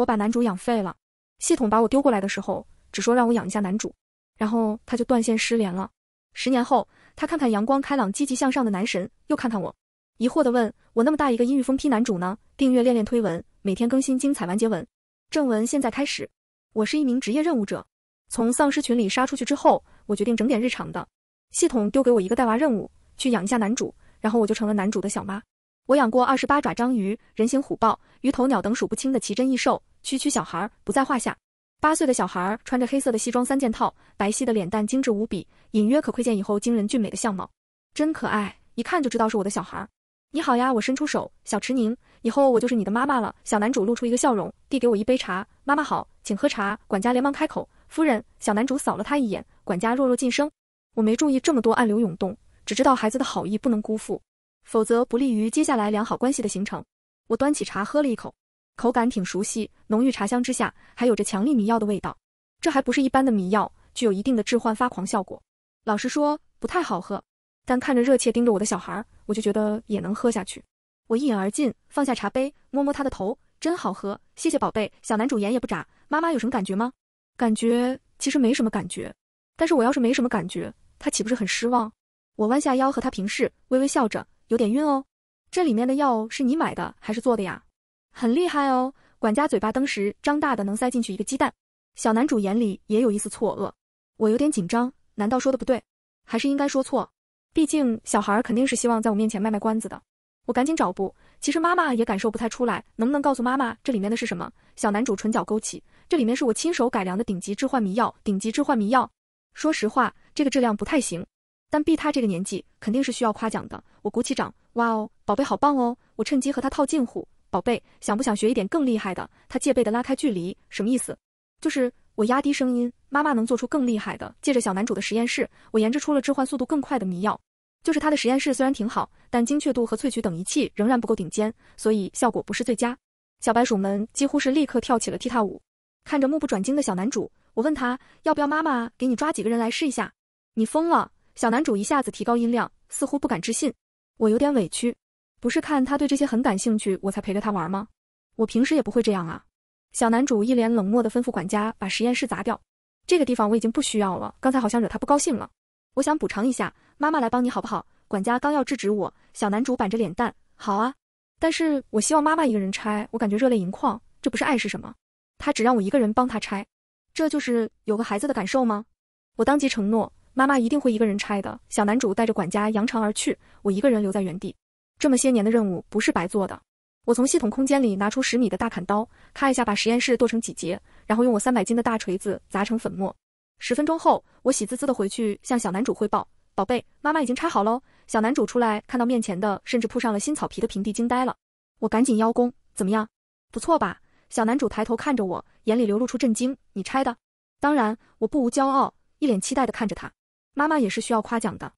我把男主养废了，系统把我丢过来的时候，只说让我养一下男主，然后他就断线失联了。十年后，他看看阳光开朗、积极向上的男神，又看看我，疑惑地问我：“那么大一个阴郁疯批男主呢？”订阅练练推文，每天更新精彩完结文。正文现在开始。我是一名职业任务者，从丧尸群里杀出去之后，我决定整点日常的。系统丢给我一个带娃任务，去养一下男主，然后我就成了男主的小妈。我养过二十八爪章鱼、人形虎豹、鱼头鸟等数不清的奇珍异兽。区区小孩不在话下，八岁的小孩穿着黑色的西装三件套，白皙的脸蛋精致无比，隐约可窥见以后惊人俊美的相貌，真可爱，一看就知道是我的小孩。你好呀，我伸出手，小池宁，以后我就是你的妈妈了。小男主露出一个笑容，递给我一杯茶，妈妈好，请喝茶。管家连忙开口，夫人。小男主扫了他一眼，管家弱弱晋升，我没注意这么多暗流涌动，只知道孩子的好意不能辜负，否则不利于接下来良好关系的形成。我端起茶喝了一口。口感挺熟悉，浓郁茶香之下还有着强力迷药的味道。这还不是一般的迷药，具有一定的致幻发狂效果。老实说，不太好喝。但看着热切盯着我的小孩，我就觉得也能喝下去。我一饮而尽，放下茶杯，摸摸他的头，真好喝，谢谢宝贝。小男主眼也不眨，妈妈有什么感觉吗？感觉其实没什么感觉。但是我要是没什么感觉，他岂不是很失望？我弯下腰和他平视，微微笑着，有点晕哦。这里面的药是你买的还是做的呀？很厉害哦！管家嘴巴当时张大的能塞进去一个鸡蛋，小男主眼里也有一丝错愕。我有点紧张，难道说的不对？还是应该说错？毕竟小孩肯定是希望在我面前卖卖关子的。我赶紧找布。其实妈妈也感受不太出来，能不能告诉妈妈这里面的是什么？小男主唇角勾起，这里面是我亲手改良的顶级致幻迷药。顶级致幻迷药，说实话这个质量不太行，但毕他这个年纪肯定是需要夸奖的。我鼓起掌，哇哦，宝贝好棒哦！我趁机和他套近乎。宝贝，想不想学一点更厉害的？他戒备的拉开距离，什么意思？就是我压低声音，妈妈能做出更厉害的。借着小男主的实验室，我研制出了置换速度更快的迷药。就是他的实验室虽然挺好，但精确度和萃取等仪器仍然不够顶尖，所以效果不是最佳。小白鼠们几乎是立刻跳起了踢踏舞，看着目不转睛的小男主，我问他要不要妈妈给你抓几个人来试一下？你疯了！小男主一下子提高音量，似乎不敢置信。我有点委屈。不是看他对这些很感兴趣，我才陪着他玩吗？我平时也不会这样啊。小男主一脸冷漠的吩咐管家把实验室砸掉，这个地方我已经不需要了。刚才好像惹他不高兴了，我想补偿一下，妈妈来帮你好不好？管家刚要制止我，小男主板着脸蛋，好啊，但是我希望妈妈一个人拆，我感觉热泪盈眶，这不是爱是什么？他只让我一个人帮他拆，这就是有个孩子的感受吗？我当即承诺，妈妈一定会一个人拆的。小男主带着管家扬长而去，我一个人留在原地。这么些年的任务不是白做的。我从系统空间里拿出十米的大砍刀，咔一下把实验室剁成几节，然后用我三百斤的大锤子砸成粉末。十分钟后，我喜滋滋的回去向小男主汇报：“宝贝，妈妈已经拆好喽。”小男主出来看到面前的甚至铺上了新草皮的平地，惊呆了。我赶紧邀功：“怎么样，不错吧？”小男主抬头看着我，眼里流露出震惊：“你拆的？”当然，我不无骄傲，一脸期待的看着他。妈妈也是需要夸奖的。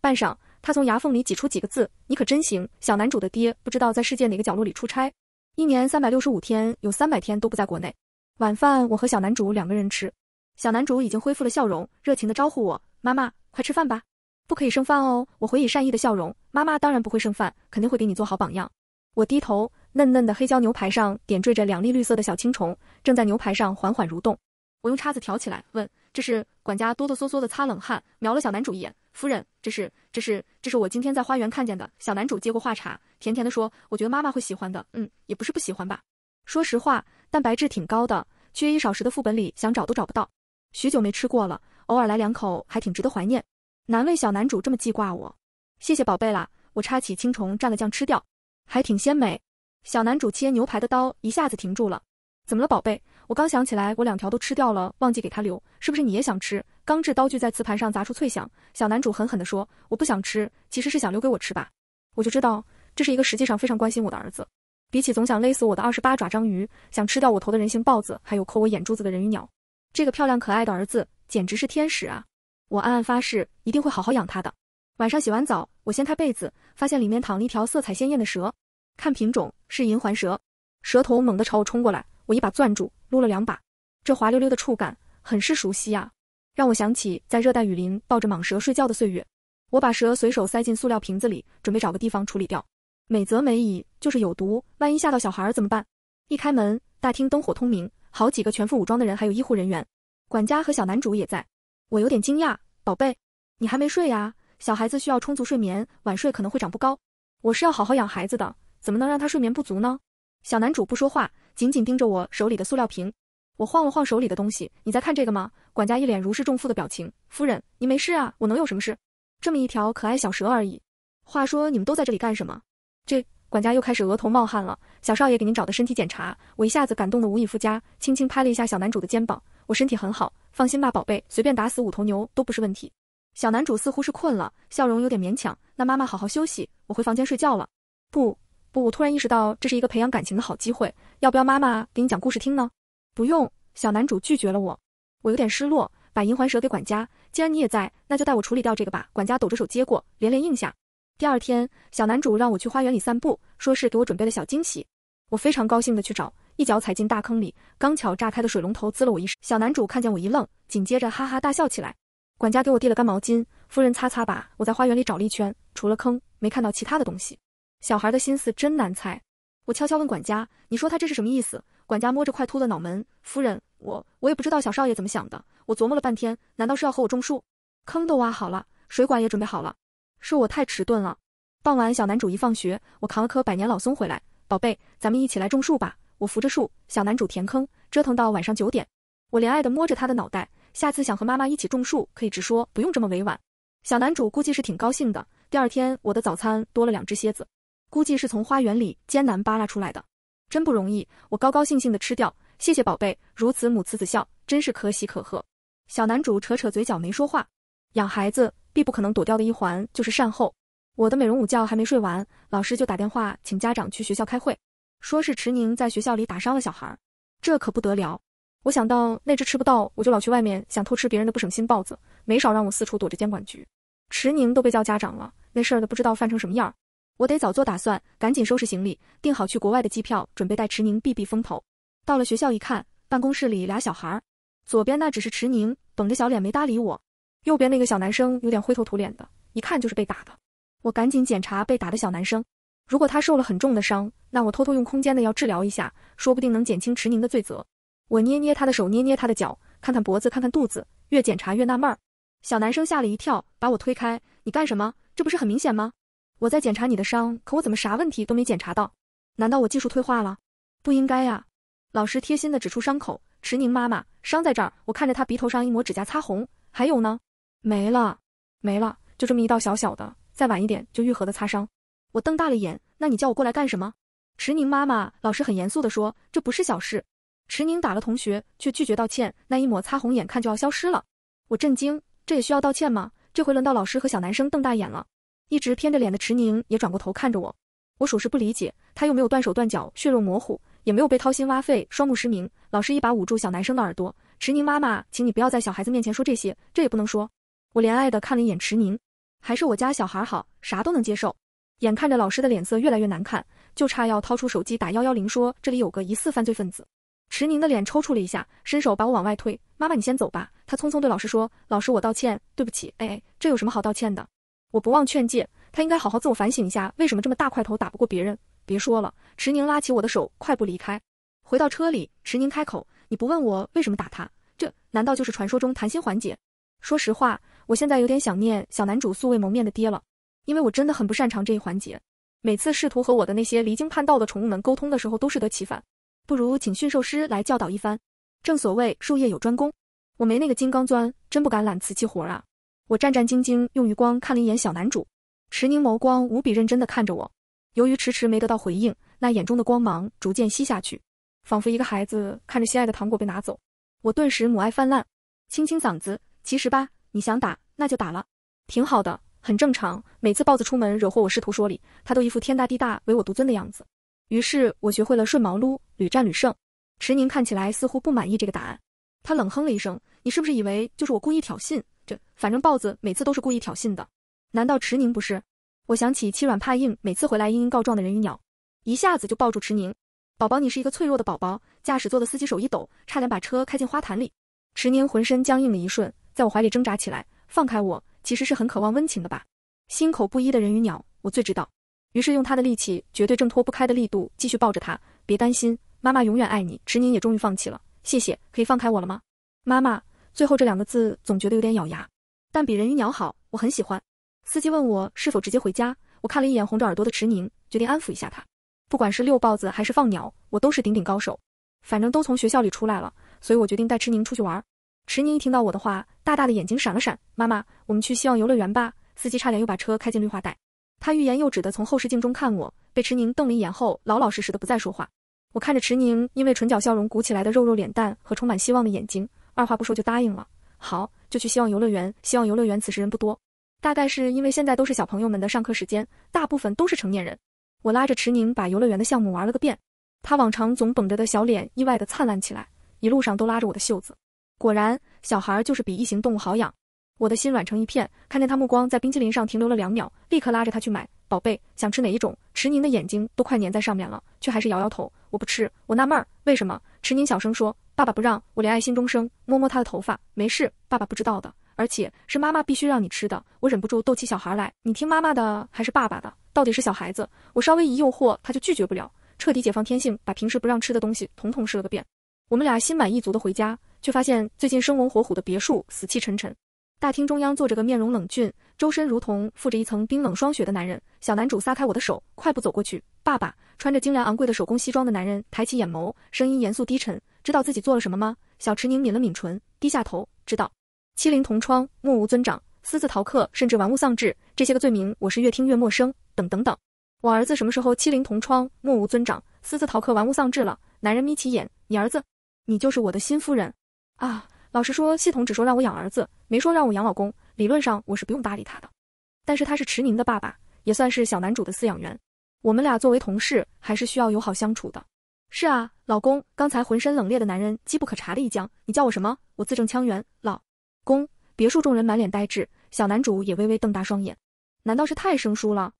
半晌。他从牙缝里挤出几个字：“你可真行！”小男主的爹不知道在世界哪个角落里出差，一年三百六十五天有三百天都不在国内。晚饭我和小男主两个人吃。小男主已经恢复了笑容，热情的招呼我：“妈妈，快吃饭吧，不可以剩饭哦。”我回以善意的笑容：“妈妈当然不会剩饭，肯定会给你做好榜样。”我低头，嫩嫩的黑椒牛排上点缀着两粒绿色的小青虫，正在牛排上缓缓蠕动。我用叉子挑起来，问：“这是？”管家哆哆嗦嗦的擦冷汗，瞄了小男主一眼。夫人，这是这是这是我今天在花园看见的。小男主接过话茬，甜甜的说：“我觉得妈妈会喜欢的，嗯，也不是不喜欢吧。说实话，蛋白质挺高的，缺一少十的副本里想找都找不到。许久没吃过了，偶尔来两口还挺值得怀念。难为小男主这么记挂我，谢谢宝贝啦。我插起青虫蘸了酱吃掉，还挺鲜美。小男主切牛排的刀一下子停住了，怎么了宝贝？我刚想起来我两条都吃掉了，忘记给他留，是不是你也想吃？”钢制刀具在瓷盘上砸出脆响，小男主狠狠地说：“我不想吃，其实是想留给我吃吧。”我就知道，这是一个实际上非常关心我的儿子。比起总想勒死我的二十八爪章鱼，想吃掉我头的人形豹子，还有抠我眼珠子的人鱼鸟，这个漂亮可爱的儿子简直是天使啊！我暗暗发誓，一定会好好养他的。晚上洗完澡，我掀开被子，发现里面躺了一条色彩鲜艳的蛇，看品种是银环蛇，蛇头猛地朝我冲过来，我一把攥住，撸了两把，这滑溜溜的触感，很是熟悉啊。让我想起在热带雨林抱着蟒蛇睡觉的岁月。我把蛇随手塞进塑料瓶子里，准备找个地方处理掉。美则美矣，就是有毒，万一吓到小孩怎么办？一开门，大厅灯火通明，好几个全副武装的人，还有医护人员、管家和小男主也在。我有点惊讶：“宝贝，你还没睡呀？小孩子需要充足睡眠，晚睡可能会长不高。我是要好好养孩子的，怎么能让他睡眠不足呢？”小男主不说话，紧紧盯着我手里的塑料瓶。我晃了晃手里的东西，你在看这个吗？管家一脸如释重负的表情。夫人，您没事啊？我能有什么事？这么一条可爱小蛇而已。话说你们都在这里干什么？这管家又开始额头冒汗了。小少爷给您找的身体检查，我一下子感动的无以复加，轻轻拍了一下小男主的肩膀。我身体很好，放心吧，宝贝，随便打死五头牛都不是问题。小男主似乎是困了，笑容有点勉强。那妈妈好好休息，我回房间睡觉了。不不，我突然意识到这是一个培养感情的好机会，要不要妈妈给你讲故事听呢？不用，小男主拒绝了我，我有点失落，把银环蛇给管家。既然你也在，那就带我处理掉这个吧。管家抖着手接过，连连应下。第二天，小男主让我去花园里散步，说是给我准备了小惊喜。我非常高兴的去找，一脚踩进大坑里，刚巧炸开的水龙头滋了我一身。小男主看见我一愣，紧接着哈哈大笑起来。管家给我递了干毛巾，夫人擦擦吧。我在花园里找了一圈，除了坑，没看到其他的东西。小孩的心思真难猜。我悄悄问管家，你说他这是什么意思？管家摸着快秃的脑门，夫人，我我也不知道小少爷怎么想的，我琢磨了半天，难道是要和我种树？坑都挖好了，水管也准备好了，是我太迟钝了。傍晚，小男主一放学，我扛了棵百年老松回来，宝贝，咱们一起来种树吧。我扶着树，小男主填坑，折腾到晚上九点。我怜爱的摸着他的脑袋，下次想和妈妈一起种树可以直说，不用这么委婉。小男主估计是挺高兴的。第二天，我的早餐多了两只蝎子，估计是从花园里艰难扒拉出来的。真不容易，我高高兴兴的吃掉，谢谢宝贝，如此母慈子孝，真是可喜可贺。小男主扯扯嘴角没说话。养孩子必不可能躲掉的一环就是善后。我的美容午觉还没睡完，老师就打电话请家长去学校开会，说是迟宁在学校里打伤了小孩，这可不得了。我想到那只吃不到，我就老去外面想偷吃别人的不省心豹子，没少让我四处躲着监管局。迟宁都被叫家长了，那事儿的不知道犯成什么样。我得早做打算，赶紧收拾行李，订好去国外的机票，准备带迟宁避避风头。到了学校一看，办公室里俩小孩儿，左边那只是迟宁，绷着小脸没搭理我；右边那个小男生有点灰头土脸的，一看就是被打的。我赶紧检查被打的小男生，如果他受了很重的伤，那我偷偷用空间的药治疗一下，说不定能减轻迟宁的罪责。我捏捏他的手，捏捏他的脚，看看脖子，看看肚子，越检查越纳闷儿。小男生吓了一跳，把我推开：“你干什么？这不是很明显吗？”我在检查你的伤，可我怎么啥问题都没检查到？难道我技术退化了？不应该呀！老师贴心的指出伤口，迟宁妈妈，伤在这儿。我看着她鼻头上一抹指甲擦红，还有呢？没了，没了，就这么一道小小的，再晚一点就愈合的擦伤。我瞪大了眼，那你叫我过来干什么？迟宁妈妈，老师很严肃的说，这不是小事。迟宁打了同学，却拒绝道歉，那一抹擦红眼看就要消失了。我震惊，这也需要道歉吗？这回轮到老师和小男生瞪大眼了。一直偏着脸的池宁也转过头看着我，我属实不理解，他又没有断手断脚，血肉模糊，也没有被掏心挖肺，双目失明。老师一把捂住小男生的耳朵，池宁妈妈，请你不要在小孩子面前说这些，这也不能说。我怜爱的看了一眼池宁，还是我家小孩好，啥都能接受。眼看着老师的脸色越来越难看，就差要掏出手机打幺幺零说这里有个疑似犯罪分子。池宁的脸抽搐了一下，伸手把我往外推，妈妈你先走吧。他匆匆对老师说，老师我道歉，对不起。哎，这有什么好道歉的？我不忘劝诫他，应该好好自我反省一下，为什么这么大块头打不过别人。别说了，池宁拉起我的手，快步离开，回到车里。池宁开口：“你不问我为什么打他，这难道就是传说中谈心环节？说实话，我现在有点想念小男主素未谋面的爹了，因为我真的很不擅长这一环节。每次试图和我的那些离经叛道的宠物们沟通的时候，都适得其反。不如请驯兽师来教导一番，正所谓术业有专攻，我没那个金刚钻，真不敢揽瓷器活啊。”我战战兢兢用余光看了一眼小男主，池宁眸光无比认真地看着我。由于迟迟没得到回应，那眼中的光芒逐渐吸下去，仿佛一个孩子看着心爱的糖果被拿走。我顿时母爱泛滥，清清嗓子，其实吧，你想打那就打了，挺好的，很正常。每次豹子出门惹祸，我试图说理，他都一副天大地大，唯我独尊的样子。于是，我学会了顺毛撸，屡战屡胜。池宁看起来似乎不满意这个答案，他冷哼了一声：“你是不是以为就是我故意挑衅？”这反正豹子每次都是故意挑衅的，难道池宁不是？我想起欺软怕硬，每次回来嘤嘤告状的人鱼鸟，一下子就抱住池宁，宝宝你是一个脆弱的宝宝。驾驶座的司机手一抖，差点把车开进花坛里。池宁浑身僵硬的一瞬，在我怀里挣扎起来，放开我，其实是很渴望温情的吧？心口不一的人鱼鸟，我最知道。于是用他的力气绝对挣脱不开的力度，继续抱着他。别担心，妈妈永远爱你。池宁也终于放弃了，谢谢，可以放开我了吗？妈妈。最后这两个字总觉得有点咬牙，但比人鱼鸟好，我很喜欢。司机问我是否直接回家，我看了一眼红着耳朵的池宁，决定安抚一下他。不管是遛豹子还是放鸟，我都是顶顶高手。反正都从学校里出来了，所以我决定带池宁出去玩。池宁一听到我的话，大大的眼睛闪了闪：“妈妈，我们去希望游乐园吧！”司机差点又把车开进绿化带，他欲言又止的从后视镜中看我，被池宁瞪了一眼后，老老实实的不再说话。我看着池宁因为唇角笑容鼓起来的肉肉脸蛋和充满希望的眼睛。二话不说就答应了，好，就去希望游乐园。希望游乐园此时人不多，大概是因为现在都是小朋友们的上课时间，大部分都是成年人。我拉着迟宁把游乐园的项目玩了个遍，他往常总绷着的小脸意外的灿烂起来，一路上都拉着我的袖子。果然，小孩儿就是比异形动物好养，我的心软成一片。看见他目光在冰淇淋上停留了两秒，立刻拉着他去买。宝贝，想吃哪一种？迟宁的眼睛都快粘在上面了，却还是摇摇头，我不吃。我纳闷儿，为什么？迟宁小声说。爸爸不让我怜爱心中生，摸摸他的头发，没事，爸爸不知道的。而且是妈妈必须让你吃的，我忍不住逗起小孩来。你听妈妈的还是爸爸的？到底是小孩子，我稍微一诱惑，他就拒绝不了，彻底解放天性，把平时不让吃的东西统统试了个遍。我们俩心满意足的回家，却发现最近生龙活虎的别墅死气沉沉。大厅中央坐着个面容冷峻、周身如同附着一层冰冷霜雪的男人。小男主撒开我的手，快步走过去。爸爸穿着精良昂贵的手工西装的男人抬起眼眸，声音严肃低沉。知道自己做了什么吗？小池宁抿了抿唇，低下头，知道欺凌同窗、目无尊长、私自逃课，甚至玩物丧志，这些个罪名我是越听越陌生。等等等，我儿子什么时候欺凌同窗、目无尊长、私自逃课、玩物丧志了？男人眯起眼，你儿子，你就是我的新夫人啊。老实说，系统只说让我养儿子，没说让我养老公。理论上我是不用搭理他的，但是他是池宁的爸爸，也算是小男主的饲养员。我们俩作为同事，还是需要友好相处的。是啊，老公。刚才浑身冷冽的男人，机不可查的一僵。你叫我什么？我字正腔圆，老公。别墅众人满脸呆滞，小男主也微微瞪大双眼。难道是太生疏了？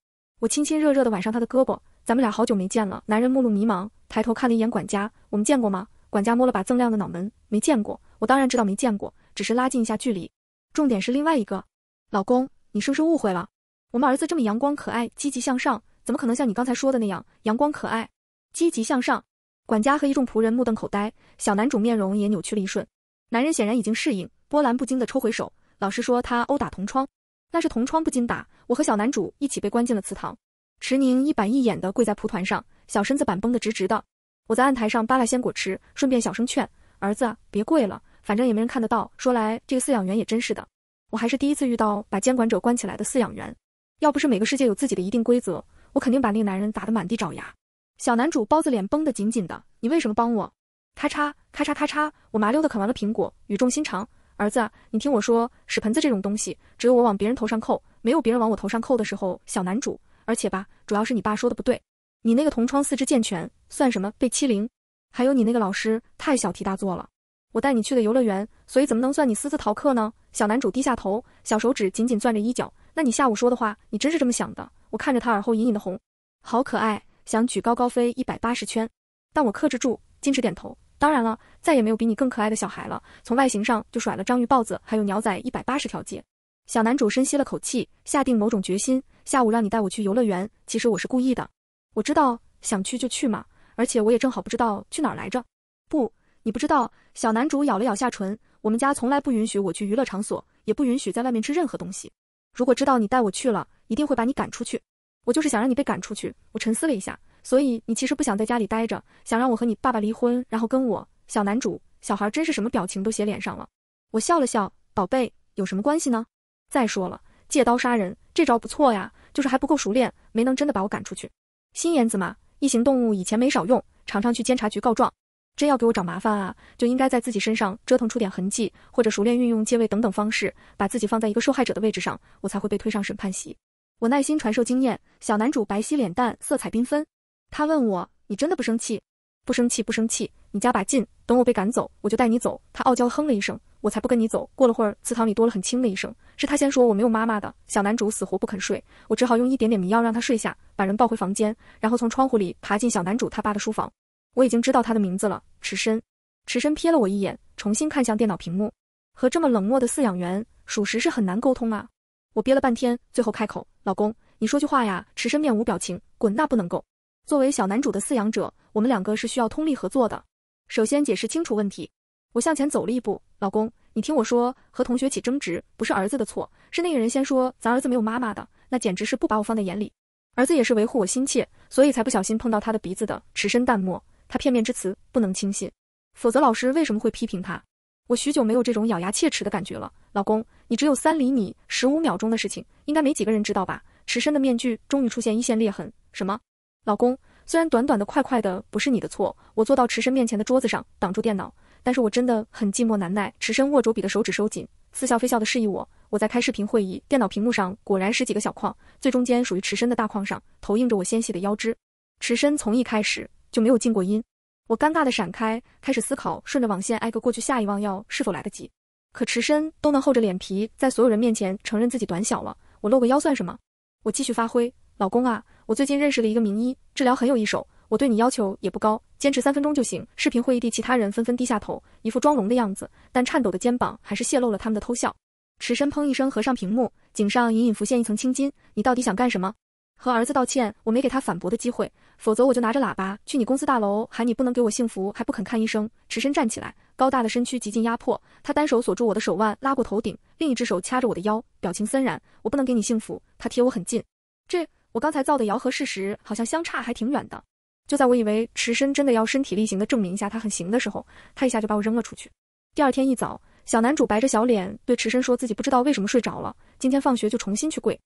我亲亲热热的挽上他的胳膊。咱们俩好久没见了。男人目露迷茫，抬头看了一眼管家。我们见过吗？管家摸了把锃亮的脑门，没见过。我当然知道没见过，只是拉近一下距离。重点是另外一个老公，你是不是误会了？我们儿子这么阳光可爱、积极向上，怎么可能像你刚才说的那样阳光可爱、积极向上？管家和一众仆人目瞪口呆，小男主面容也扭曲了一瞬。男人显然已经适应，波澜不惊地抽回手。老师说他殴打同窗，那是同窗不禁打。我和小男主一起被关进了祠堂。池宁一板一眼的跪在蒲团上，小身子板绷得直直的。我在案台上扒拉鲜果吃，顺便小声劝儿子别跪了，反正也没人看得到。说来这个饲养员也真是的，我还是第一次遇到把监管者关起来的饲养员。要不是每个世界有自己的一定规则，我肯定把那个男人打得满地找牙。小男主包子脸绷得紧紧的，你为什么帮我？咔嚓咔嚓咔嚓，我麻溜的啃完了苹果，语重心长，儿子，你听我说，屎盆子这种东西，只有我往别人头上扣，没有别人往我头上扣的时候。小男主，而且吧，主要是你爸说的不对，你那个同窗四肢健全，算什么被欺凌？还有你那个老师，太小题大做了。我带你去的游乐园，所以怎么能算你私自逃课呢？小男主低下头，小手指紧紧攥着衣角。那你下午说的话，你真是这么想的？我看着他耳后隐隐的红，好可爱。想举高高飞一百八十圈，但我克制住，坚持点头。当然了，再也没有比你更可爱的小孩了。从外形上就甩了章鱼、豹子还有鸟仔一百八十条街。小男主深吸了口气，下定某种决心。下午让你带我去游乐园，其实我是故意的。我知道，想去就去嘛。而且我也正好不知道去哪儿来着。不，你不知道。小男主咬了咬下唇，我们家从来不允许我去娱乐场所，也不允许在外面吃任何东西。如果知道你带我去了，一定会把你赶出去。我就是想让你被赶出去。我沉思了一下，所以你其实不想在家里待着，想让我和你爸爸离婚，然后跟我小男主小孩真是什么表情都写脸上了。我笑了笑，宝贝，有什么关系呢？再说了，借刀杀人这招不错呀，就是还不够熟练，没能真的把我赶出去。心眼子嘛，异形动物以前没少用，常常去监察局告状。真要给我找麻烦啊，就应该在自己身上折腾出点痕迹，或者熟练运用借位等等方式，把自己放在一个受害者的位置上，我才会被推上审判席。我耐心传授经验，小男主白皙脸蛋，色彩缤纷。他问我：“你真的不生气？不生气，不生气。你加把劲，等我被赶走，我就带你走。”他傲娇哼了一声：“我才不跟你走。”过了会儿，祠堂里多了很轻的一声，是他先说：“我没有妈妈的。”小男主死活不肯睡，我只好用一点点迷药让他睡下，把人抱回房间，然后从窗户里爬进小男主他爸的书房。我已经知道他的名字了，池深。池深瞥了我一眼，重新看向电脑屏幕。和这么冷漠的饲养员，属实是很难沟通啊。我憋了半天，最后开口：“老公，你说句话呀！”池深面无表情，滚，那不能够。作为小男主的饲养者，我们两个是需要通力合作的。首先解释清楚问题。我向前走了一步，老公，你听我说，和同学起争执不是儿子的错，是那个人先说咱儿子没有妈妈的，那简直是不把我放在眼里。儿子也是维护我心切，所以才不小心碰到他的鼻子的。池深淡漠，他片面之词不能轻信，否则老师为什么会批评他？我许久没有这种咬牙切齿的感觉了，老公，你只有三厘米，十五秒钟的事情，应该没几个人知道吧？池深的面具终于出现一线裂痕。什么？老公，虽然短短的快快的不是你的错，我坐到池深面前的桌子上，挡住电脑，但是我真的很寂寞难耐。池深握着笔的手指收紧，似笑非笑的示意我，我在开视频会议，电脑屏幕上果然十几个小框，最中间属于池深的大框上投映着我纤细的腰肢。池深从一开始就没有进过音。我尴尬的闪开，开始思考，顺着网线挨个过去下一弯药是否来得及？可池深都能厚着脸皮在所有人面前承认自己短小了，我露个腰算什么？我继续发挥，老公啊，我最近认识了一个名医，治疗很有一手，我对你要求也不高，坚持三分钟就行。视频会议地其他人纷纷低下头，一副装聋的样子，但颤抖的肩膀还是泄露了他们的偷笑。池深砰一声合上屏幕，颈上隐隐浮现一层青筋，你到底想干什么？和儿子道歉，我没给他反驳的机会，否则我就拿着喇叭去你公司大楼喊你不能给我幸福，还不肯看医生。池深站起来，高大的身躯极尽压迫，他单手锁住我的手腕，拉过头顶，另一只手掐着我的腰，表情森然。我不能给你幸福。他贴我很近，这我刚才造的谣和事实好像相差还挺远的。就在我以为池深真的要身体力行的证明一下他很行的时候，他一下就把我扔了出去。第二天一早，小男主白着小脸对池深说自己不知道为什么睡着了，今天放学就重新去跪。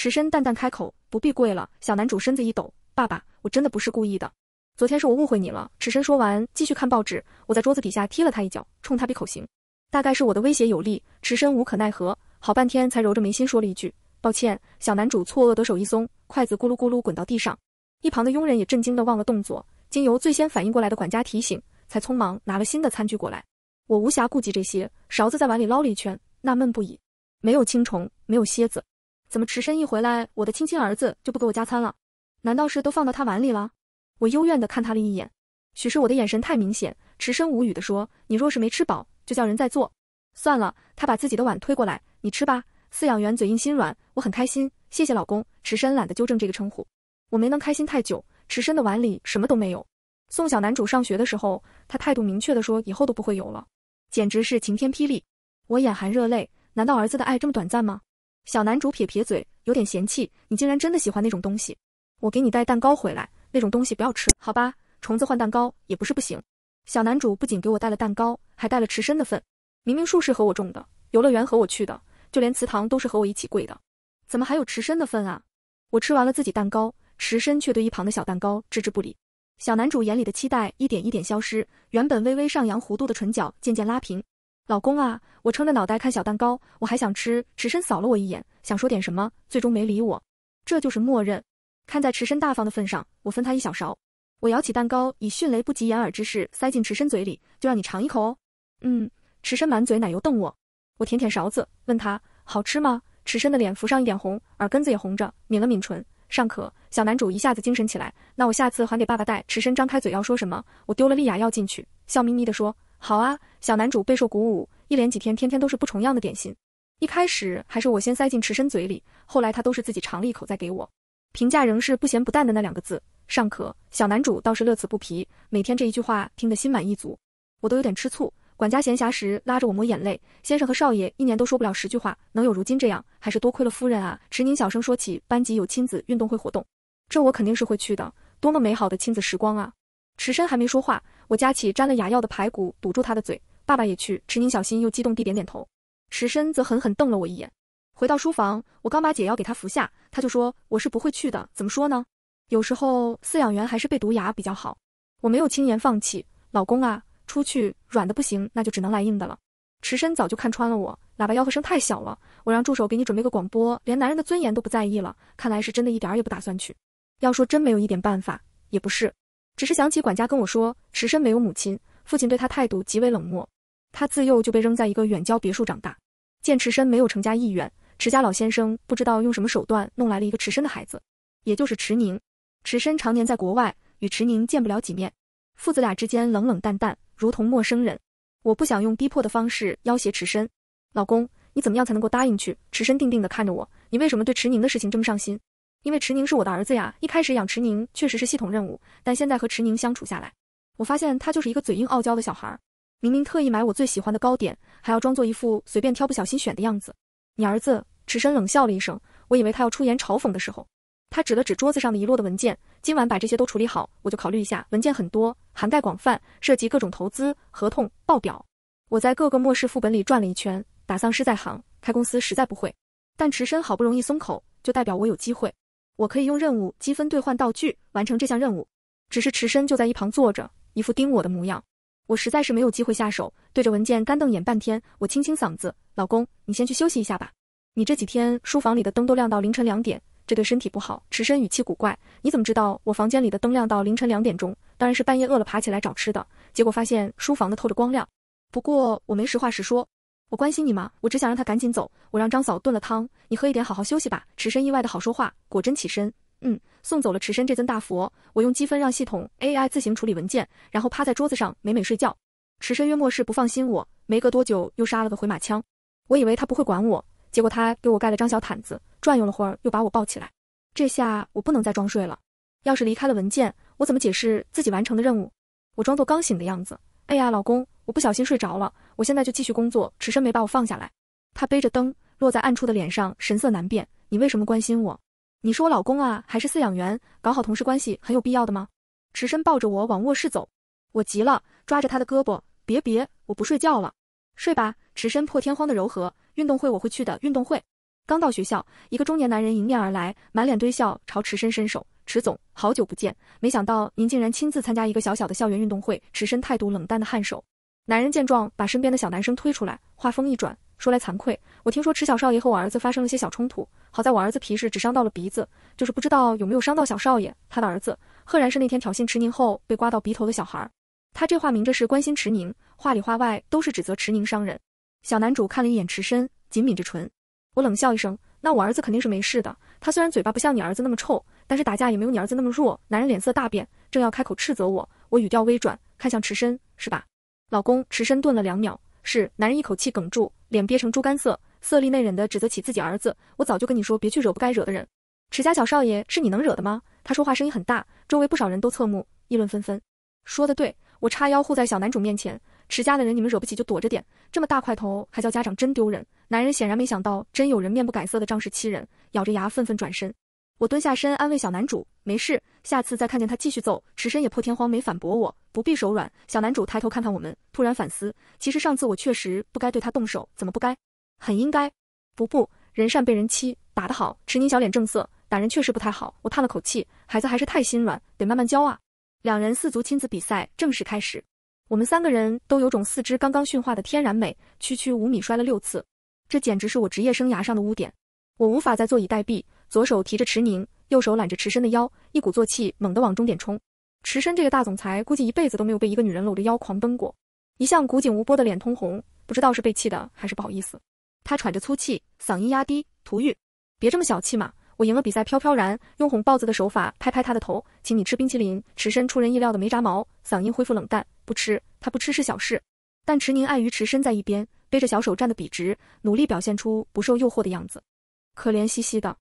池深淡淡开口：“不必跪了。”小男主身子一抖：“爸爸，我真的不是故意的，昨天是我误会你了。”池深说完，继续看报纸。我在桌子底下踢了他一脚，冲他比口型。大概是我的威胁有力，池深无可奈何，好半天才揉着眉心说了一句：“抱歉。”小男主错愕，得手一松，筷子咕噜咕噜滚到地上。一旁的佣人也震惊的忘了动作，经由最先反应过来的管家提醒，才匆忙拿了新的餐具过来。我无暇顾及这些，勺子在碗里捞了一圈，纳闷不已，没有青虫，没有蝎子。怎么池深一回来，我的亲亲儿子就不给我加餐了？难道是都放到他碗里了？我幽怨的看他了一眼，许是我的眼神太明显，池深无语地说：“你若是没吃饱，就叫人再做。”算了，他把自己的碗推过来，你吃吧。饲养员嘴硬心软，我很开心，谢谢老公。池深懒得纠正这个称呼。我没能开心太久，池深的碗里什么都没有。送小男主上学的时候，他态度明确地说以后都不会有了，简直是晴天霹雳。我眼含热泪，难道儿子的爱这么短暂吗？小男主撇撇嘴，有点嫌弃：“你竟然真的喜欢那种东西？我给你带蛋糕回来，那种东西不要吃，好吧？虫子换蛋糕也不是不行。”小男主不仅给我带了蛋糕，还带了池深的份。明明树是和我种的，游乐园和我去的，就连祠堂都是和我一起跪的，怎么还有池深的份啊？我吃完了自己蛋糕，池深却对一旁的小蛋糕置之不理。小男主眼里的期待一点一点消失，原本微微上扬弧度的唇角渐渐拉平。老公啊，我撑着脑袋看小蛋糕，我还想吃。池深扫了我一眼，想说点什么，最终没理我。这就是默认。看在池深大方的份上，我分他一小勺。我舀起蛋糕，以迅雷不及掩耳之势塞进池深嘴里，就让你尝一口哦。嗯，池深满嘴奶油瞪我。我舔舔勺子，问他好吃吗？池深的脸浮上一点红，耳根子也红着，抿了抿唇，尚可。小男主一下子精神起来，那我下次还给爸爸带。池深张开嘴要说什么，我丢了丽亚要进去，笑眯眯的说。好啊，小男主备受鼓舞，一连几天天天都是不重样的点心。一开始还是我先塞进池深嘴里，后来他都是自己尝了一口再给我。评价仍是不咸不淡的那两个字，尚可。小男主倒是乐此不疲，每天这一句话听得心满意足，我都有点吃醋。管家闲暇时拉着我抹眼泪，先生和少爷一年都说不了十句话，能有如今这样，还是多亏了夫人啊。池宁小声说起班级有亲子运动会活动，这我肯定是会去的。多么美好的亲子时光啊！池深还没说话。我夹起沾了牙药的排骨，堵住他的嘴。爸爸也去。池宁小心又激动地点点头，池深则狠狠瞪了我一眼。回到书房，我刚把解药给他服下，他就说我是不会去的。怎么说呢？有时候饲养员还是被毒牙比较好。我没有轻言放弃，老公啊，出去软的不行，那就只能来硬的了。池深早就看穿了我，喇叭吆喝声太小了，我让助手给你准备个广播。连男人的尊严都不在意了，看来是真的一点儿也不打算去。要说真没有一点办法，也不是。只是想起管家跟我说，池深没有母亲，父亲对他态度极为冷漠，他自幼就被扔在一个远郊别墅长大。见池深没有成家意愿，池家老先生不知道用什么手段弄来了一个池深的孩子，也就是池宁。池深常年在国外，与池宁见不了几面，父子俩之间冷冷淡淡，如同陌生人。我不想用逼迫的方式要挟池深，老公，你怎么样才能够答应去？池深定定地看着我，你为什么对池宁的事情这么上心？因为池宁是我的儿子呀，一开始养池宁确实是系统任务，但现在和池宁相处下来，我发现他就是一个嘴硬傲娇的小孩。明明特意买我最喜欢的糕点，还要装作一副随便挑、不小心选的样子。你儿子，池深冷笑了一声。我以为他要出言嘲讽的时候，他指了指桌子上的遗落的文件，今晚把这些都处理好，我就考虑一下。文件很多，涵盖广泛，涉及各种投资、合同、报表。我在各个末世副本里转了一圈，打丧尸在行，开公司实在不会。但池深好不容易松口，就代表我有机会。我可以用任务积分兑换道具，完成这项任务。只是池深就在一旁坐着，一副盯我的模样，我实在是没有机会下手，对着文件干瞪眼半天。我清清嗓子，老公，你先去休息一下吧。你这几天书房里的灯都亮到凌晨两点，这对身体不好。池深语气古怪，你怎么知道我房间里的灯亮到凌晨两点钟？当然是半夜饿了爬起来找吃的，结果发现书房的透着光亮。不过我没实话实说。我关心你吗？我只想让他赶紧走。我让张嫂炖了汤，你喝一点，好好休息吧。池深意外的好说话，果真起身。嗯，送走了池深这尊大佛，我用积分让系统 AI 自行处理文件，然后趴在桌子上美美睡觉。池深约莫是不放心我，没隔多久又杀了个回马枪。我以为他不会管我，结果他给我盖了张小毯子，转悠了会儿又把我抱起来。这下我不能再装睡了。要是离开了文件，我怎么解释自己完成的任务？我装作刚醒的样子。哎呀，老公。我不小心睡着了，我现在就继续工作。池深没把我放下来，他背着灯落在暗处的脸上，神色难辨。你为什么关心我？你是我老公啊，还是饲养员？搞好同事关系很有必要的吗？池深抱着我往卧室走，我急了，抓着他的胳膊，别别，我不睡觉了，睡吧。池深破天荒的柔和，运动会我会去的。运动会刚到学校，一个中年男人迎面而来，满脸堆笑朝池深伸手。池总，好久不见，没想到您竟然亲自参加一个小小的校园运动会。池深态度冷淡的颔首。男人见状，把身边的小男生推出来。话锋一转，说来惭愧，我听说池小少爷和我儿子发生了些小冲突。好在我儿子皮实，只伤到了鼻子，就是不知道有没有伤到小少爷。他的儿子，赫然是那天挑衅池宁后被刮到鼻头的小孩。他这话明着是关心池宁，话里话外都是指责池宁伤人。小男主看了一眼池深，紧抿着唇。我冷笑一声，那我儿子肯定是没事的。他虽然嘴巴不像你儿子那么臭，但是打架也没有你儿子那么弱。男人脸色大变，正要开口斥责我，我语调微转，看向池深，是吧？老公迟深顿了两秒，是男人一口气哽住，脸憋成猪肝色，色厉内荏的指责起自己儿子：“我早就跟你说，别去惹不该惹的人。迟家小少爷是你能惹的吗？”他说话声音很大，周围不少人都侧目议论纷纷。说的对，我叉腰护在小男主面前。迟家的人你们惹不起就躲着点，这么大块头还叫家长真丢人。男人显然没想到真有人面不改色的仗势欺人，咬着牙愤愤转身。我蹲下身安慰小男主。没事，下次再看见他继续揍池深，也破天荒没反驳我，不必手软。小男主抬头看看我们，突然反思，其实上次我确实不该对他动手，怎么不该？很应该。不不，人善被人欺，打得好。池宁小脸正色，打人确实不太好。我叹了口气，孩子还是太心软，得慢慢教啊。两人四足亲子比赛正式开始，我们三个人都有种四肢刚刚驯化的天然美，区区五米摔了六次，这简直是我职业生涯上的污点。我无法再坐以待毙，左手提着池宁。右手揽着池深的腰，一鼓作气猛地往终点冲。池深这个大总裁估计一辈子都没有被一个女人搂着腰狂奔过，一向古井无波的脸通红，不知道是被气的还是不好意思。他喘着粗气，嗓音压低：“涂玉，别这么小气嘛，我赢了比赛。”飘飘然用哄豹子的手法拍拍他的头，请你吃冰淇淋。池深出人意料的没炸毛，嗓音恢复冷淡：“不吃，他不吃是小事。”但池宁碍于池深在一边，背着小手站得笔直，努力表现出不受诱惑的样子，可怜兮兮的。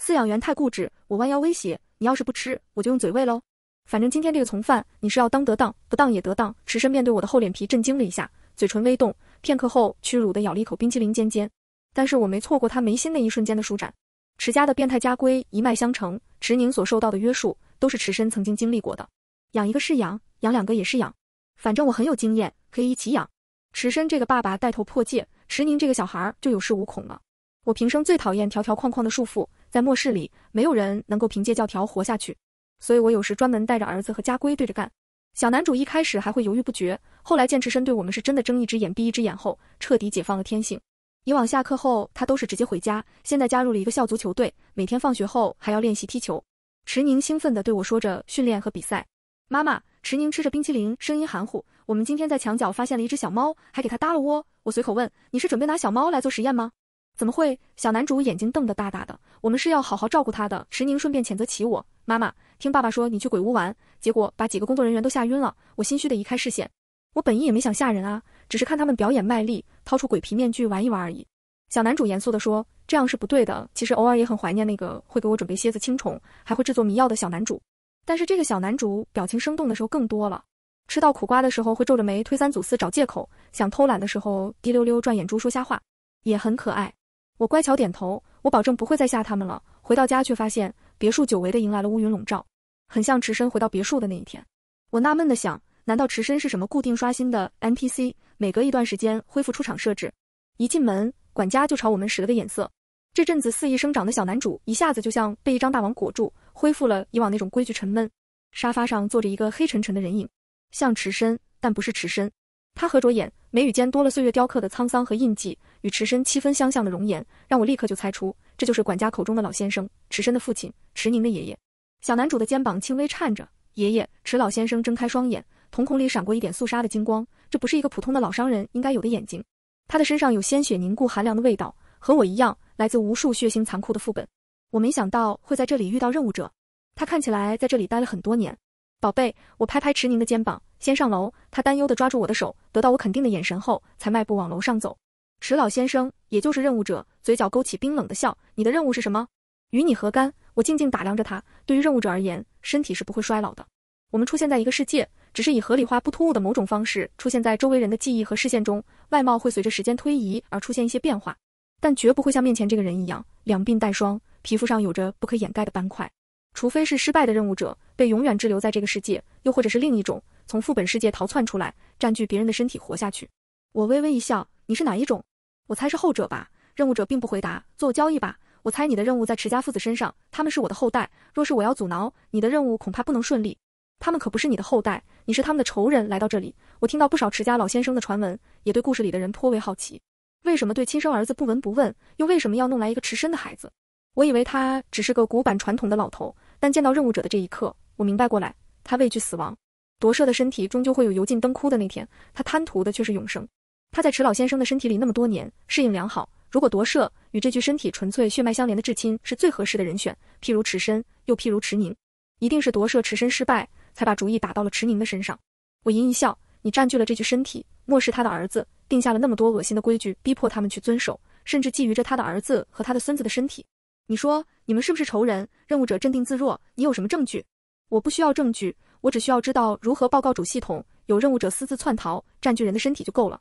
饲养员太固执，我弯腰威胁，你要是不吃，我就用嘴喂喽。反正今天这个从犯，你是要当得当，不当也得当。池深面对我的厚脸皮震惊了一下，嘴唇微动，片刻后屈辱地咬了一口冰淇淋尖尖。但是我没错过他眉心那一瞬间的舒展。池家的变态家规一脉相承，池宁所受到的约束都是池深曾经经历过的。养一个是养，养两个也是养。反正我很有经验，可以一起养。池深这个爸爸带头破戒，池宁这个小孩就有恃无恐了。我平生最讨厌条条框框的束缚，在末世里，没有人能够凭借教条活下去，所以我有时专门带着儿子和家规对着干。小男主一开始还会犹豫不决，后来剑迟深对我们是真的睁一只眼闭一只眼后，彻底解放了天性。以往下课后他都是直接回家，现在加入了一个校足球队，每天放学后还要练习踢球。池宁兴奋地对我说着训练和比赛。妈妈，池宁吃着冰淇淋，声音含糊。我们今天在墙角发现了一只小猫，还给它搭了窝。我随口问，你是准备拿小猫来做实验吗？怎么会？小男主眼睛瞪得大大的。我们是要好好照顾他的。池宁顺便谴责起我妈妈：“听爸爸说你去鬼屋玩，结果把几个工作人员都吓晕了。”我心虚的移开视线。我本意也没想吓人啊，只是看他们表演卖力，掏出鬼皮面具玩一玩而已。小男主严肃的说：“这样是不对的。其实偶尔也很怀念那个会给我准备蝎子、青虫，还会制作迷药的小男主。但是这个小男主表情生动的时候更多了。吃到苦瓜的时候会皱着眉，推三阻四找借口；想偷懒的时候滴溜溜转眼珠说瞎话，也很可爱。”我乖巧点头，我保证不会再吓他们了。回到家，却发现别墅久违的迎来了乌云笼罩，很像池深回到别墅的那一天。我纳闷的想，难道池深是什么固定刷新的 NPC？每隔一段时间恢复出厂设置？一进门，管家就朝我们使了个眼色。这阵子肆意生长的小男主一下子就像被一张大网裹住，恢复了以往那种规矩沉闷。沙发上坐着一个黑沉沉的人影，像池深，但不是池深。他合着眼，眉宇间多了岁月雕刻的沧桑和印记，与池深七分相像的容颜，让我立刻就猜出这就是管家口中的老先生，池深的父亲，池宁的爷爷。小男主的肩膀轻微颤着。爷爷，池老先生睁开双眼，瞳孔里闪过一点肃杀的金光，这不是一个普通的老商人应该有的眼睛。他的身上有鲜血凝固寒凉的味道，和我一样，来自无数血腥残酷的副本。我没想到会在这里遇到任务者。他看起来在这里待了很多年。宝贝，我拍拍池宁的肩膀。先上楼，他担忧地抓住我的手，得到我肯定的眼神后，才迈步往楼上走。迟老先生，也就是任务者，嘴角勾起冰冷的笑。你的任务是什么？与你何干？我静静打量着他。对于任务者而言，身体是不会衰老的。我们出现在一个世界，只是以合理化、不突兀的某种方式出现在周围人的记忆和视线中。外貌会随着时间推移而出现一些变化，但绝不会像面前这个人一样，两鬓带霜，皮肤上有着不可掩盖的斑块。除非是失败的任务者，被永远滞留在这个世界，又或者是另一种。从副本世界逃窜出来，占据别人的身体活下去。我微微一笑，你是哪一种？我猜是后者吧。任务者并不回答。做交易吧。我猜你的任务在池家父子身上，他们是我的后代。若是我要阻挠，你的任务恐怕不能顺利。他们可不是你的后代，你是他们的仇人，来到这里。我听到不少池家老先生的传闻，也对故事里的人颇为好奇。为什么对亲生儿子不闻不问？又为什么要弄来一个池身的孩子？我以为他只是个古板传统的老头，但见到任务者的这一刻，我明白过来，他畏惧死亡。夺舍的身体终究会有油尽灯枯的那天，他贪图的却是永生。他在迟老先生的身体里那么多年，适应良好。如果夺舍，与这具身体纯粹血脉相连的至亲是最合适的人选，譬如池深，又譬如池宁，一定是夺舍池深失败，才把主意打到了池宁的身上。我阴一笑，你占据了这具身体，漠视他的儿子，定下了那么多恶心的规矩，逼迫他们去遵守，甚至觊觎着他的儿子和他的孙子的身体。你说，你们是不是仇人？任务者镇定自若，你有什么证据？我不需要证据。我只需要知道如何报告主系统有任务者私自窜逃，占据人的身体就够了。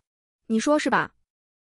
你说是吧？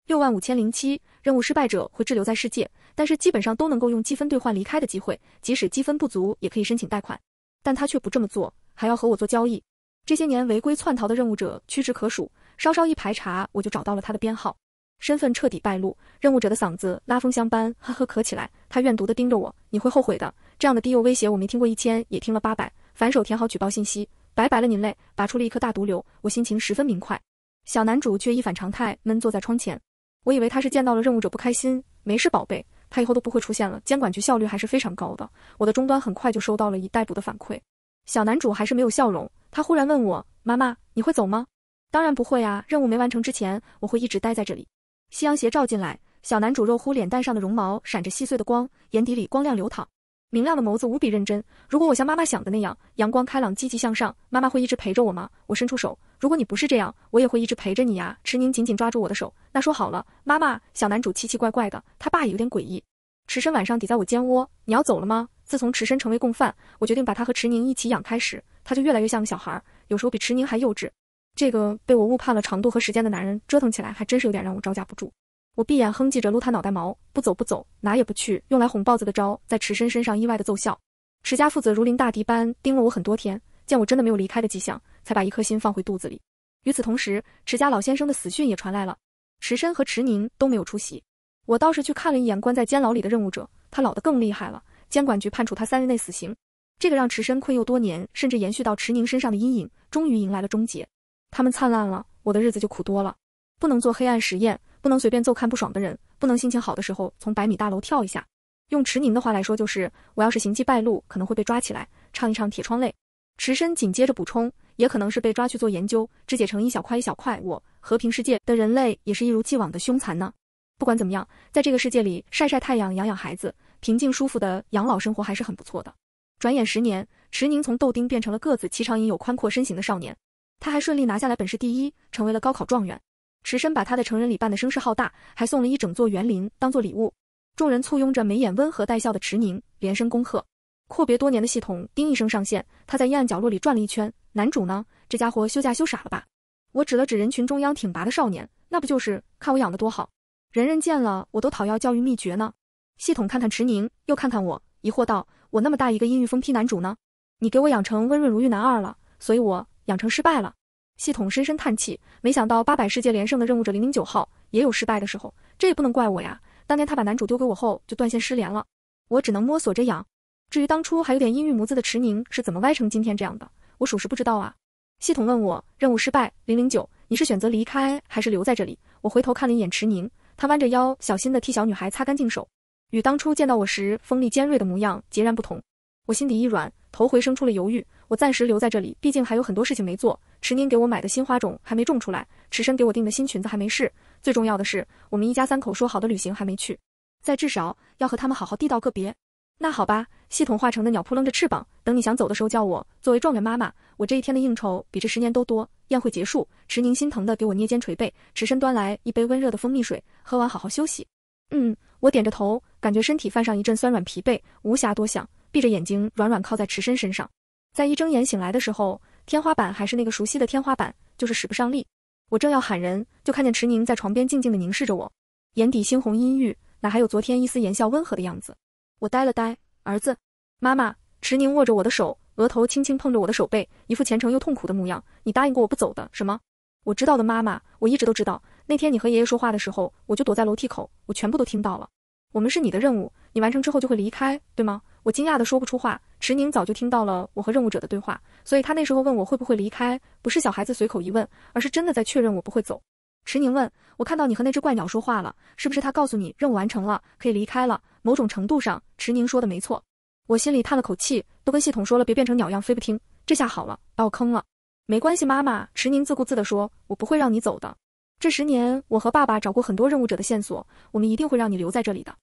六万五千零七，任务失败者会滞留在世界，但是基本上都能够用积分兑换离开的机会，即使积分不足也可以申请贷款。但他却不这么做，还要和我做交易。这些年违规窜逃的任务者屈指可数，稍稍一排查我就找到了他的编号，身份彻底败露。任务者的嗓子拉风箱般，呵呵咳起来，他怨毒的盯着我，你会后悔的。这样的低诱威胁我没听过一千也听了八百。反手填好举报信息，拜拜了您嘞，拔出了一颗大毒瘤，我心情十分明快。小男主却一反常态，闷坐在窗前。我以为他是见到了任务者不开心，没事宝贝，他以后都不会出现了。监管局效率还是非常高的，我的终端很快就收到了已逮捕的反馈。小男主还是没有笑容，他忽然问我：“妈妈，你会走吗？”“当然不会啊，任务没完成之前，我会一直待在这里。”夕阳斜照进来，小男主肉乎脸蛋上的绒毛闪着细碎的光，眼底里光亮流淌。明亮的眸子无比认真。如果我像妈妈想的那样，阳光开朗、积极向上，妈妈会一直陪着我吗？我伸出手。如果你不是这样，我也会一直陪着你呀。池宁紧紧抓住我的手。那说好了，妈妈。小男主奇奇怪怪的，他爸也有点诡异。池深晚上抵在我肩窝。你要走了吗？自从池深成为共犯，我决定把他和池宁一起养开时，他就越来越像个小孩，有时候比池宁还幼稚。这个被我误判了长度和时间的男人，折腾起来还真是有点让我招架不住。我闭眼哼唧着撸他脑袋毛，不走不走，哪也不去。用来哄豹子的招，在池深身上意外的奏效。池家父子如临大敌般盯了我很多天，见我真的没有离开的迹象，才把一颗心放回肚子里。与此同时，池家老先生的死讯也传来了，池深和池宁都没有出席。我倒是去看了一眼关在监牢里的任务者，他老得更厉害了。监管局判处他三日内死刑。这个让池深愧疚多年，甚至延续到池宁身上的阴影，终于迎来了终结。他们灿烂了，我的日子就苦多了。不能做黑暗实验。不能随便揍看不爽的人，不能心情好的时候从百米大楼跳一下。用池宁的话来说就是，我要是行迹败露，可能会被抓起来，唱一唱《铁窗泪》。池深紧接着补充，也可能是被抓去做研究，肢解成一小块一小块。我和平世界的人类也是一如既往的凶残呢。不管怎么样，在这个世界里晒晒太阳、养养孩子、平静舒服的养老生活还是很不错的。转眼十年，池宁从豆丁变成了个子齐长、拥有宽阔身形的少年，他还顺利拿下来本市第一，成为了高考状元。池深把他的成人礼办得声势浩大，还送了一整座园林当做礼物。众人簇拥着眉眼温和带笑的池宁，连声恭贺。阔别多年的系统叮一声上线，他在阴暗角落里转了一圈，男主呢？这家伙休假休傻了吧？我指了指人群中央挺拔的少年，那不就是？看我养的多好，人人见了我都讨要教育秘诀呢。系统看看池宁，又看看我，疑惑道：我那么大一个阴郁疯批男主呢？你给我养成温润如玉男二了，所以我养成失败了。系统深深叹气，没想到八百世界连胜的任务者零零九号也有失败的时候，这也不能怪我呀。当年他把男主丢给我后就断线失联了，我只能摸索着养。至于当初还有点阴郁模子的池宁是怎么歪成今天这样的，我属实不知道啊。系统问我，任务失败，零零九，你是选择离开还是留在这里？我回头看了一眼池宁，他弯着腰，小心地替小女孩擦干净手，与当初见到我时锋利尖锐的模样截然不同。我心底一软，头回生出了犹豫。我暂时留在这里，毕竟还有很多事情没做。池宁给我买的新花种还没种出来，池深给我订的新裙子还没试。最重要的是，我们一家三口说好的旅行还没去。再至少要和他们好好地道个别。那好吧，系统化成的鸟扑棱着翅膀，等你想走的时候叫我。作为状元妈妈，我这一天的应酬比这十年都多。宴会结束，池宁心疼的给我捏肩捶背，池深端来一杯温热的蜂蜜水，喝完好好休息。嗯，我点着头，感觉身体犯上一阵酸软疲惫，无暇多想。闭着眼睛，软软靠在池深身上，在一睁眼醒来的时候，天花板还是那个熟悉的天花板，就是使不上力。我正要喊人，就看见池宁在床边静静的凝视着我，眼底猩红阴郁，哪还有昨天一丝言笑温和的样子？我呆了呆，儿子，妈妈。池宁握着我的手，额头轻轻碰着我的手背，一副虔诚又痛苦的模样。你答应过我不走的，什么？我知道的，妈妈，我一直都知道。那天你和爷爷说话的时候，我就躲在楼梯口，我全部都听到了。我们是你的任务，你完成之后就会离开，对吗？我惊讶地说不出话，池宁早就听到了我和任务者的对话，所以他那时候问我会不会离开，不是小孩子随口一问，而是真的在确认我不会走。池宁问我看到你和那只怪鸟说话了，是不是他告诉你任务完成了，可以离开了？某种程度上，池宁说的没错。我心里叹了口气，都跟系统说了别变成鸟样，飞不听，这下好了，把我坑了。没关系，妈妈，池宁自顾自地说，我不会让你走的。这十年，我和爸爸找过很多任务者的线索，我们一定会让你留在这里的。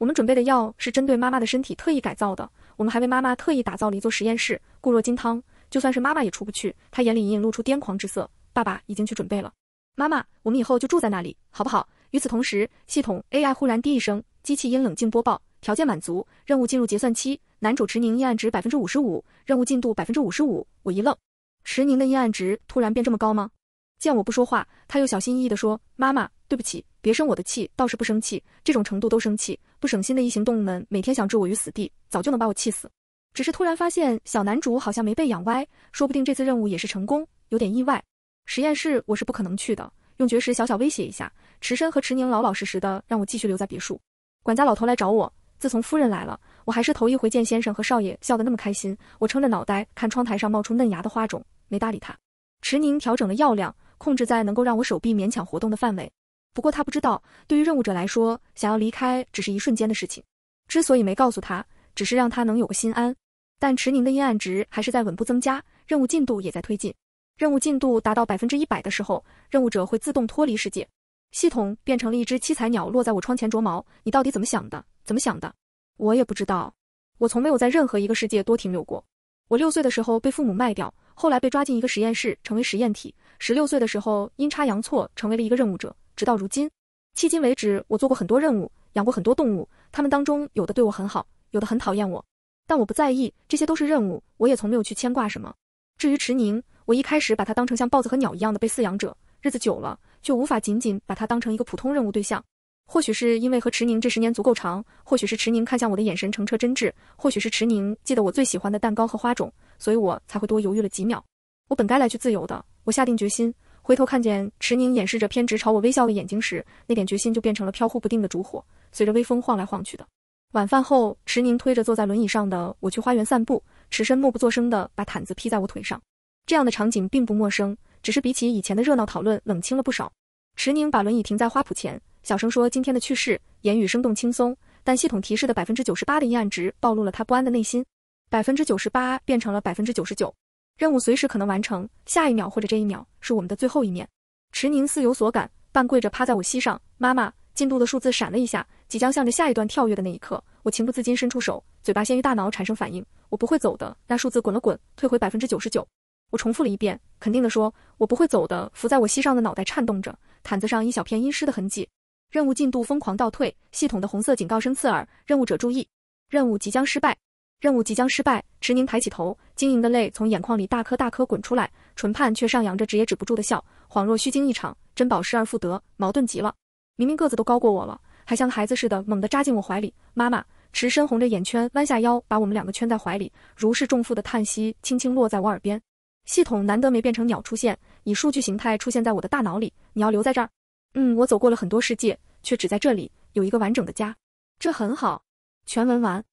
我们准备的药是针对妈妈的身体特意改造的，我们还为妈妈特意打造了一座实验室，固若金汤，就算是妈妈也出不去。他眼里隐隐露出癫狂之色。爸爸已经去准备了，妈妈，我们以后就住在那里，好不好？与此同时，系统 A I 忽然低一声，机器音冷静播报，条件满足，任务进入结算期。男主池宁阴暗值百分之五十五，任务进度百分之五十五。我一愣，池宁的阴暗值突然变这么高吗？见我不说话，他又小心翼翼地说：“妈妈，对不起，别生我的气。倒是不生气，这种程度都生气，不省心的异形动物们，每天想置我于死地，早就能把我气死。只是突然发现，小男主好像没被养歪，说不定这次任务也是成功，有点意外。实验室我是不可能去的，用绝食小小威胁一下，池深和池宁老老实实的，让我继续留在别墅。管家老头来找我，自从夫人来了，我还是头一回见先生和少爷笑得那么开心。我撑着脑袋看窗台上冒出嫩芽的花种，没搭理他。池宁调整了药量。”控制在能够让我手臂勉强活动的范围，不过他不知道，对于任务者来说，想要离开只是一瞬间的事情。之所以没告诉他，只是让他能有个心安。但池宁的阴暗值还是在稳步增加，任务进度也在推进。任务进度达到百分之一百的时候，任务者会自动脱离世界。系统变成了一只七彩鸟落在我窗前啄毛。你到底怎么想的？怎么想的？我也不知道。我从没有在任何一个世界多停留过。我六岁的时候被父母卖掉，后来被抓进一个实验室，成为实验体。十六岁的时候，阴差阳错成为了一个任务者。直到如今，迄今为止，我做过很多任务，养过很多动物。它们当中有的对我很好，有的很讨厌我，但我不在意，这些都是任务，我也从没有去牵挂什么。至于池宁，我一开始把他当成像豹子和鸟一样的被饲养者，日子久了，就无法仅仅把他当成一个普通任务对象。或许是因为和池宁这十年足够长，或许是池宁看向我的眼神澄澈真挚，或许是池宁记得我最喜欢的蛋糕和花种，所以我才会多犹豫了几秒。我本该来去自由的。我下定决心，回头看见池宁掩饰着偏执朝我微笑的眼睛时，那点决心就变成了飘忽不定的烛火，随着微风晃来晃去的。晚饭后，池宁推着坐在轮椅上的我去花园散步，池深默不作声地把毯子披在我腿上。这样的场景并不陌生，只是比起以前的热闹讨论，冷清了不少。池宁把轮椅停在花圃前，小声说今天的趣事，言语生动轻松，但系统提示的百分之九十八的阴暗值暴露了他不安的内心，百分之九十八变成了百分之九十九。任务随时可能完成，下一秒或者这一秒是我们的最后一面。池宁似有所感，半跪着趴在我膝上。妈妈，进度的数字闪了一下，即将向着下一段跳跃的那一刻，我情不自禁伸出手，嘴巴先于大脑产生反应。我不会走的。那数字滚了滚，退回百分之九十九。我重复了一遍，肯定地说，我不会走的。伏在我膝上的脑袋颤动着，毯子上一小片阴湿的痕迹。任务进度疯狂倒退，系统的红色警告声刺耳。任务者注意，任务即将失败。任务即将失败，池宁抬起头，晶莹的泪从眼眶里大颗大颗滚出来，唇畔却上扬着止也止不住的笑，恍若虚惊一场，珍宝失而复得，矛盾极了。明明个子都高过我了，还像孩子似的猛地扎进我怀里。妈妈，池深红着眼圈弯下腰，把我们两个圈在怀里，如释重负的叹息轻轻落在我耳边。系统难得没变成鸟出现，以数据形态出现在我的大脑里。你要留在这儿？嗯，我走过了很多世界，却只在这里有一个完整的家，这很好。全文完。